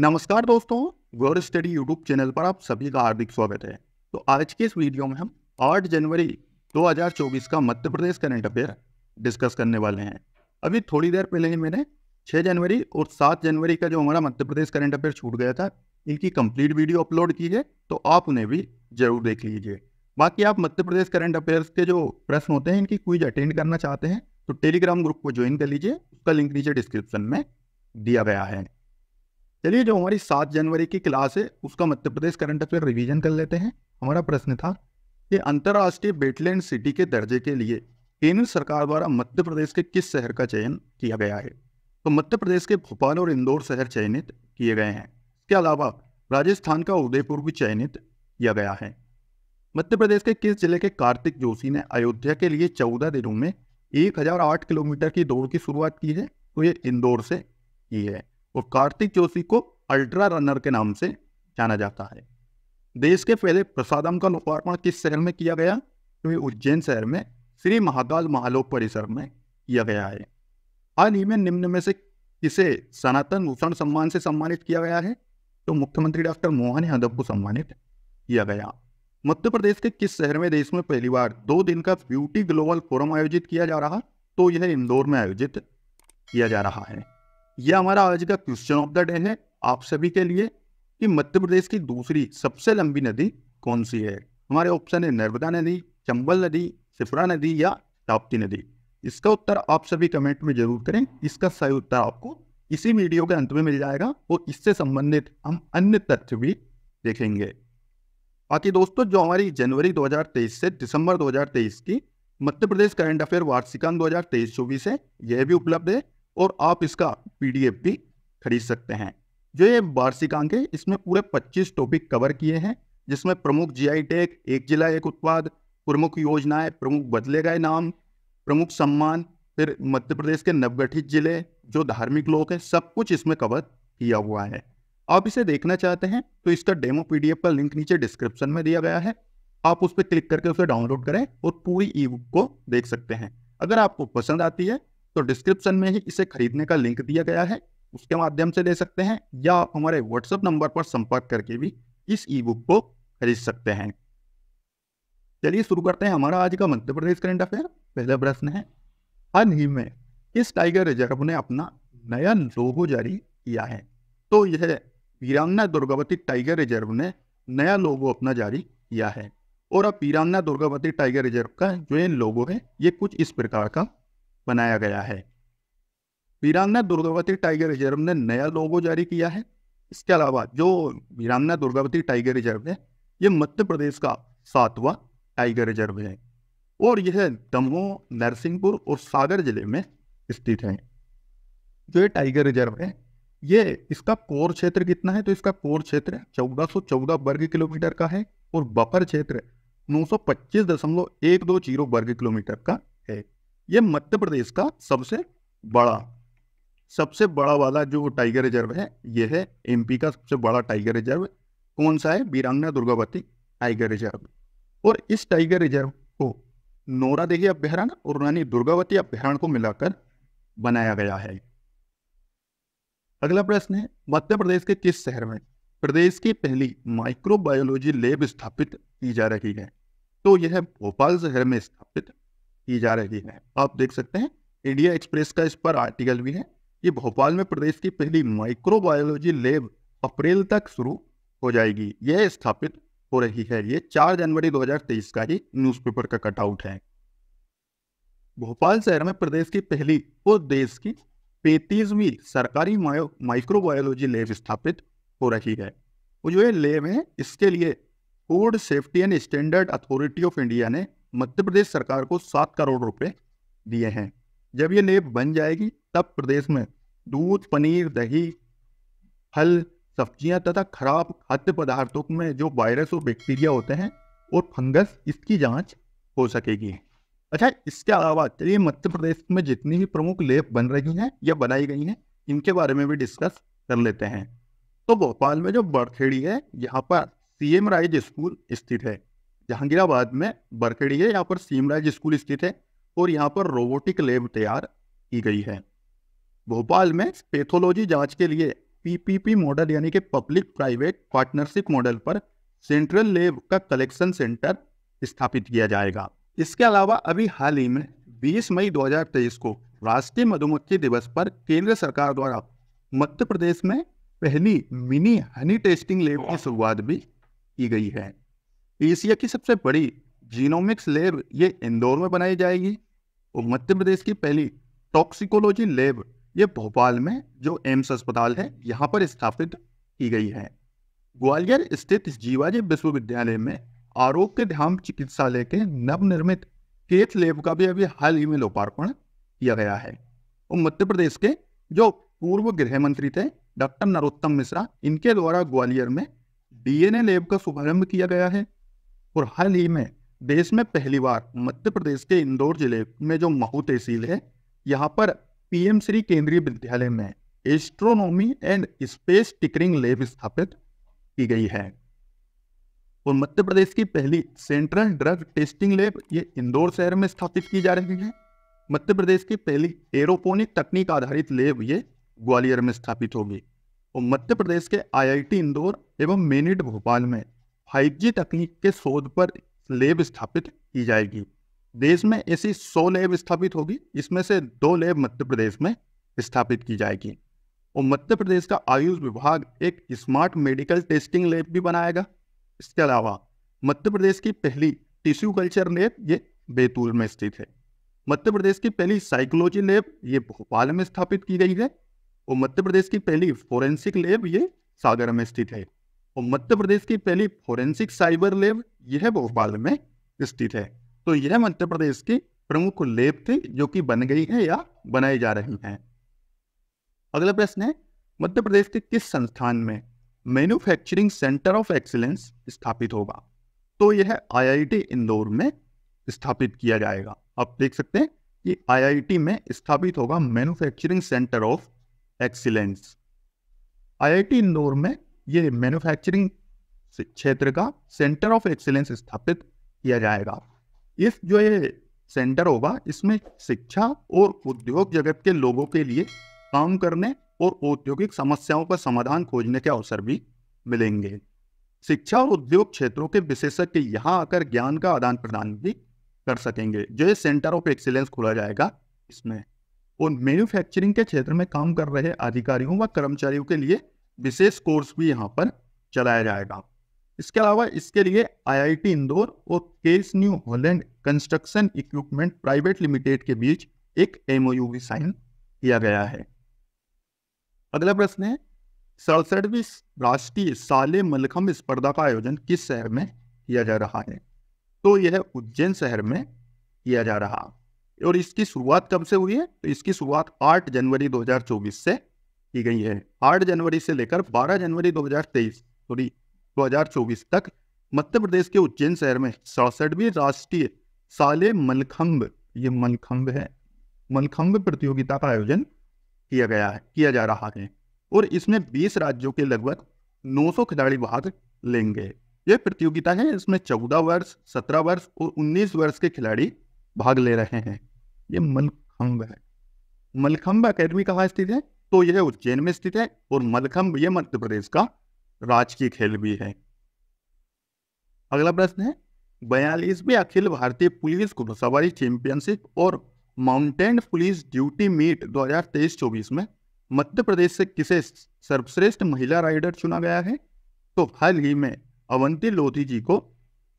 नमस्कार दोस्तों गोर स्टडी यूट्यूब चैनल पर आप सभी का हार्दिक स्वागत है तो आज के इस वीडियो में हम 8 जनवरी 2024 का Madhya Pradesh current affair discuss करने वाले हैं अभी थोड़ी देर पहले ही मैंने 6 जनवरी और 7 जनवरी का जो हमारा मध्य प्रदेश करंट अफेयर छूट गया था इनकी कंप्लीट वीडियो अपलोड कीजिए तो आप उन्हें भी जरूर देख लीजिए बाकी आप मध्य प्रदेश करंट अफेयर्स के जो प्रश्न होते हैं इनकी क्विज अटेंड करना चाहते हैं तो टेलीग्राम ग्रुप को ज्वाइन कर लीजिए उसका लिंक नीचे डिस्क्रिप्शन में दिया गया है चलिए जो हमारी सात जनवरी की क्लास है उसका Madhya Pradesh current affair revision कर लेते हैं हमारा प्रश्न था कि अंतर्राष्ट्रीय बेटलैंड सिटी के दर्जे के लिए केंद्र सरकार द्वारा मध्य प्रदेश के किस शहर का चयन किया गया है तो मध्य प्रदेश के भोपाल और इंदौर शहर चयनित किए गए हैं इसके अलावा राजस्थान का उदयपुर भी चयनित किया गया है मध्य प्रदेश के किस जिले के कार्तिक जोशी ने अयोध्या के लिए चौदह दिनों में एक किलोमीटर की दौड़ की शुरुआत की है तो ये इंदौर से की है और कार्तिक जोशी को अल्ट्रा रनर के नाम से जाना जाता है देश के पहले प्रसादम का लोकार्पण किस शहर में किया गया तो ये उज्जैन शहर में श्री महाकाल महालोक परिसर में किया गया है हाल ही में निम्न में से किसे सनातन भूषण सम्मान से सम्मानित किया गया है तो मुख्यमंत्री डॉक्टर मोहन यादव को सम्मानित किया गया मध्य प्रदेश के किस शहर में देश में पहली बार दो दिन का ब्यूटी ग्लोबल फोरम आयोजित किया जा रहा तो यह इंदौर में आयोजित किया जा रहा है ये हमारा आज का क्वेश्चन ऑफ द डे है आप सभी के लिए कि मध्य प्रदेश की दूसरी सबसे लंबी नदी कौन सी है हमारे ऑप्शन है नर्मदा नदी चंबल नदी सिफरा नदी या ताप्ती नदी इसका उत्तर आप सभी कमेंट में जरूर करें इसका सही उत्तर आपको इसी वीडियो के अंत में मिल जाएगा और इससे संबंधित हम अन्य तथ्य भी देखेंगे बाकी दोस्तों जो हमारी जनवरी 2023 से दिसंबर 2023 की मध्य प्रदेश करंट अफेयर वार्षिकांक 2023-24 है यह भी उपलब्ध है और आप इसका पीडीएफ भी खरीद सकते हैं जो ये वार्षिक अंक है इसमें पूरे 25 टॉपिक कवर किए हैं जिसमें प्रमुख जीआई टेक एक जिला एक उत्पाद प्रमुख योजनाएं प्रमुख बदले गए नाम प्रमुख सम्मान फिर मध्य प्रदेश के नवगठित जिले जो धार्मिक लोग हैं सब कुछ इसमें कवर किया हुआ है आप इसे देखना चाहते हैं तो इसका डेमो पीडीएफ का लिंक नीचे डिस्क्रिप्शन में दिया गया है आप उस पर क्लिक करके उसे डाउनलोड करें और पूरी ई बुक को देख सकते हैं अगर आपको पसंद आती है तो डिस्क्रिप्शन में ही इसे खरीदने का लिंक दिया गया है उसके माध्यम से ले सकते हैं या आप हमारे व्हाट्सएप नंबर पर संपर्क करके भी इस ई बुक को खरीद सकते हैं चलिए शुरू करते हैं हमारा आज का मध्य प्रदेश करंट अफेयर पहला प्रश्न है हाल ही में किस टाइगर रिजर्व ने अपना नया लोगो जारी किया है तो यह वीरांगना दुर्गावती टाइगर रिजर्व ने नया लोगो अपना जारी किया है और अब वीरांगना दुर्गावती टाइगर रिजर्व का जो ये लोगो है ये कुछ इस प्रकार का बनाया गया है वीरांगना दुर्गावती टाइगर रिजर्व ने नया लोगो जारी किया है इसके अलावा जो वीरांगना दुर्गावती टाइगर रिजर्व है यह मध्य प्रदेश का सातवां टाइगर रिजर्व है और यह दमोह नरसिंहपुर और सागर जिले में स्थित है जो ये टाइगर रिजर्व है ये इसका कोर क्षेत्र कितना है तो इसका कोर क्षेत्र चौदह वर्ग किलोमीटर का है और बफर क्षेत्र जीरो वर्ग किलोमीटर का है ये मध्य प्रदेश का सबसे बड़ा सबसे बड़ा वाला जो टाइगर रिजर्व है ये है एमपी का सबसे बड़ा टाइगर रिजर्व कौन सा है बीरांगना दुर्गावती टाइगर रिजर्व और इस टाइगर रिजर्व को नोरा देवी अभ्यारण और रानी दुर्गावती अभ्यारण्य को मिलाकर बनाया गया है अगला प्रश्न है मध्य प्रदेश के किस शहर में प्रदेश की पहली माइक्रोबायोलॉजी लैब स्थापित की जा रही है तो यह भोपाल शहर में स्थापित की जा रही है आप देख सकते हैं इंडिया एक्सप्रेस का इस पर आर्टिकल भी है ये भोपाल में प्रदेश की पहली माइक्रोबायोलॉजी लैब अप्रैल तक शुरू हो जाएगी यह स्थापित हो रही है ये चार जनवरी 2023 का ही न्यूज़पेपर का कटआउट है भोपाल शहर में प्रदेश की पहली और देश की पैंतीसवीं सरकारी माइक्रोबायोलॉजी लैब स्थापित हो रही है और जो ये लैब है इसके लिए food safety and standard authority of India ने मध्य प्रदेश सरकार को सात करोड़ रुपए दिए हैं जब ये नेप बन जाएगी तब प्रदेश में दूध पनीर दही फल सब्जियां तथा खराब खाद्य पदार्थों में जो वायरस और बैक्टीरिया होते हैं और फंगस इसकी जांच हो सकेगी अच्छा इसके अलावा चलिए मध्य प्रदेश में जितनी भी प्रमुख लेप बन रही हैं या बनाई गई हैं इनके बारे में भी डिस्कस कर लेते हैं तो भोपाल में जो बड़खेड़ी है यहाँ पर सीएम राइज स्कूल स्थित है जहांगीराबाद में बरकड़ी है यहाँ पर सीमराज स्कूल स्थित है और यहाँ पर रोबोटिक लैब तैयार की गई है भोपाल में पैथोलॉजी जांच के लिए पीपीपी मॉडल यानी कि पब्लिक प्राइवेट पार्टनरशिप मॉडल पर सेंट्रल लैब का कलेक्शन सेंटर स्थापित किया जाएगा इसके अलावा अभी हाल ही में 20 मई 2023 को राष्ट्रीय मधुमक्खी दिवस पर केंद्र सरकार द्वारा मध्य प्रदेश में पहली मिनी हनी टेस्टिंग लैब की शुरुआत भी की गई है एशिया की सबसे बड़ी जीनोमिक्स लैब ये इंदौर में बनाई जाएगी और मध्य प्रदेश की पहली टॉक्सिकोलॉजी लैब ये भोपाल में जो एम्स अस्पताल है यहाँ पर स्थापित की गई है ग्वालियर स्थित जीवाजी विश्वविद्यालय में आरोग्य धाम चिकित्सालय के नवनिर्मित केथ लैब का भी अभी हाल ही में लोकार्पण किया गया है और मध्य प्रदेश के जो पूर्व गृह मंत्री थे डॉक्टर नरोत्तम मिश्रा इनके द्वारा ग्वालियर में डीएनए लैब का शुभारंभ किया गया है और हाल ही में देश में पहली बार मध्य प्रदेश के इंदौर जिले में जो महू तहसील है यहाँ पर पीएम श्री केंद्रीय विद्यालय में astronomy and space tinkering lab स्थापित की गई है और मध्य प्रदेश की पहली सेंट्रल ड्रग टेस्टिंग लैब ये इंदौर शहर में स्थापित की जा रही है मध्य प्रदेश की पहली एरोपोनिक तकनीक आधारित लैब ये ग्वालियर में स्थापित होगी और मध्य प्रदेश के आईआईटी इंदौर एवं मेनिट भोपाल में फाइव जी तकनीक के शोध पर लेब स्थापित की जाएगी देश में ऐसी 100 लैब स्थापित होगी इसमें से दो लैब मध्य प्रदेश में स्थापित की जाएगी और मध्य प्रदेश का आयुष विभाग एक स्मार्ट मेडिकल टेस्टिंग लैब भी बनाएगा इसके अलावा मध्य प्रदेश की पहली टिश्यू कल्चर लैब ये बैतूल में स्थित है मध्य प्रदेश की पहली साइकोलॉजी लैब ये भोपाल में स्थापित की गई है और मध्य प्रदेश की पहली फोरेंसिक लैब ये सागर में स्थित है और मध्य प्रदेश की पहली फोरेंसिक साइबर लैब यह भोपाल में स्थित है तो यह मध्य प्रदेश की प्रमुख लेब थी जो कि बन गई है या बनाई जा रही हैं अगला प्रश्न है मध्य प्रदेश के किस संस्थान में मैन्युफैक्चरिंग सेंटर ऑफ एक्सीलेंस स्थापित होगा तो यह आईआईटी इंदौर में स्थापित किया जाएगा आप देख सकते हैं कि आईआईटी में स्थापित होगा manufacturing centre of excellence IIT Indore में ये मैन्युफैक्चरिंग क्षेत्र का सेंटर ऑफ एक्सीलेंस स्थापित किया जाएगा इस जो ये सेंटर होगा इसमें शिक्षा और उद्योग जगत के लोगों के लिए काम करने और औद्योगिक समस्याओं का समाधान खोजने के अवसर भी मिलेंगे शिक्षा और उद्योग क्षेत्रों के विशेषज्ञ यहाँ आकर ज्ञान का आदान प्रदान भी कर सकेंगे जो ये सेंटर ऑफ एक्सीलेंस खोला जाएगा इसमें और मैन्युफैक्चरिंग के क्षेत्र में काम कर रहे अधिकारियों व कर्मचारियों के लिए विशेष कोर्स भी यहाँ पर चलाया जाएगा इसके अलावा इसके लिए आईआईटी इंदौर और Case New Holland construction equipment private limited के बीच एक एमओयू भी साइन किया गया है अगला प्रश्न है सड़सठवीं राष्ट्रीय साले मलखम स्पर्धा का आयोजन किस शहर में किया जा रहा है तो यह उज्जैन शहर में किया जा रहा और इसकी शुरुआत कब से हुई है तो इसकी शुरुआत 8 जनवरी 2024 से की गई है आठ जनवरी से लेकर बारह जनवरी दो सॉरी चौबीस तक मध्य प्रदेश के उज्जैन शहर में सड़सठवीं राष्ट्रीय साले मलखम्ब ये मलखम्ब है मलखम्ब प्रतियोगिता का आयोजन किया गया है किया जा रहा है और इसमें 20 राज्यों के लगभग 900 खिलाड़ी भाग लेंगे ये प्रतियोगिता है इसमें 14 वर्ष 17 वर्ष और 19 वर्ष के खिलाड़ी भाग ले रहे हैं ये मलखम्ब है मलखम्ब अकेडमी कहाँ स्थित है तो यह उज्जैन में स्थित है और मलखम्ब यह मध्य प्रदेश का राजकीय खेल भी है अगला प्रश्न है बयालीसवीं अखिल भारतीय पुलिस घुड़सवारी चैंपियनशिप और माउंटेन पुलिस ड्यूटी मीट 2023-24 में मध्य प्रदेश से किसे सर्वश्रेष्ठ महिला राइडर चुना गया है तो हाल ही में अवंती लोधी जी को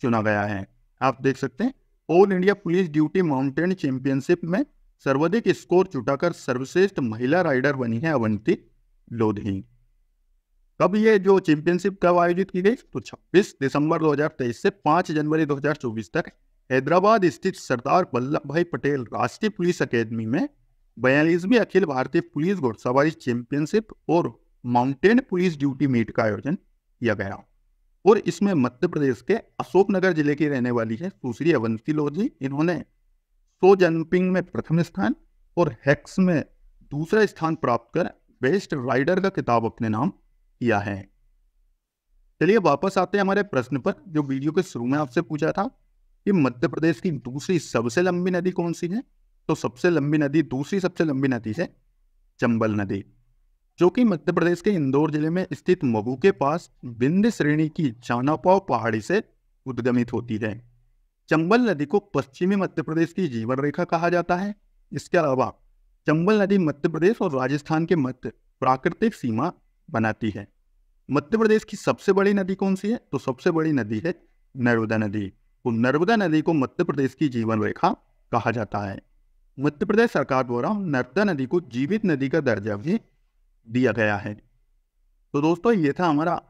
चुना गया है आप देख सकते हैं all India police duty mountain championship में सर्वाधिक स्कोर जुटाकर सर्वश्रेष्ठ महिला राइडर बनी है अवंती लोधी कब ये जो चैंपियनशिप कब आयोजित की गई तो 26 दिसंबर 2023 से 5 जनवरी 2024 तक हैदराबाद स्थित सरदार वल्लभ भाई पटेल राष्ट्रीय पुलिस अकेदमी में बयालीसवीं अखिल भारतीय पुलिस घुड़सवारी चैंपियनशिप और माउंटेन पुलिस ड्यूटी मीट का आयोजन किया गया और इसमें मध्य प्रदेश के अशोकनगर जिले की रहने वाली है सुश्री अवंती लोधी इन्होंने सो जंपिंग में प्रथम स्थान और हेक्स में दूसरा स्थान प्राप्त कर बेस्ट राइडर का किताब अपने नाम किया है चलिए वापस आते हैं हमारे प्रश्न पर जो वीडियो के शुरू में आपसे पूछा था कि मध्य प्रदेश की दूसरी सबसे लंबी नदी कौन सी है तो सबसे लंबी नदी दूसरी सबसे लंबी नदी है चंबल नदी जो कि मध्य प्रदेश के इंदौर जिले में स्थित मगू के पास बिंद श्रेणी की चानापाव पहाड़ी से उद्गमित होती है चंबल नदी को पश्चिमी मध्य प्रदेश की जीवन रेखा कहा जाता है इसके अलावा चंबल नदी मध्य प्रदेश और राजस्थान के मध्य प्राकृतिक सीमा बनाती है मध्य प्रदेश की सबसे बड़ी नदी कौन सी है तो सबसे बड़ी नदी है नर्मदा नदी तो नर्मदा नदी को मध्य प्रदेश की जीवन रेखा कहा जाता है मध्य प्रदेश सरकार द्वारा नर्मदा नदी को जीवित नदी का दर्जा भी दिया गया है तो दोस्तों ये था हमारा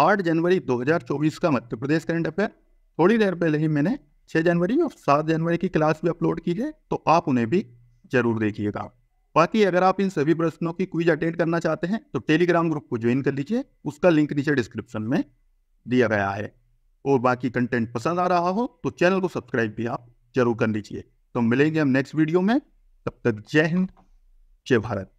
8 जनवरी 2024 का मध्य प्रदेश करंट अफेयर थोड़ी देर पहले ही मैंने छः जनवरी और सात जनवरी की क्लास भी अपलोड की है तो आप उन्हें भी जरूर देखिएगा बाकी अगर आप इन सभी प्रश्नों की क्विज अटेंड करना चाहते हैं तो टेलीग्राम ग्रुप को ज्वाइन कर लीजिए उसका लिंक नीचे डिस्क्रिप्शन में दिया गया है और बाकी कंटेंट पसंद आ रहा हो तो चैनल को सब्सक्राइब भी आप जरूर कर लीजिए तो मिलेंगे हम नेक्स्ट वीडियो में तब तक जय हिंद जय भारत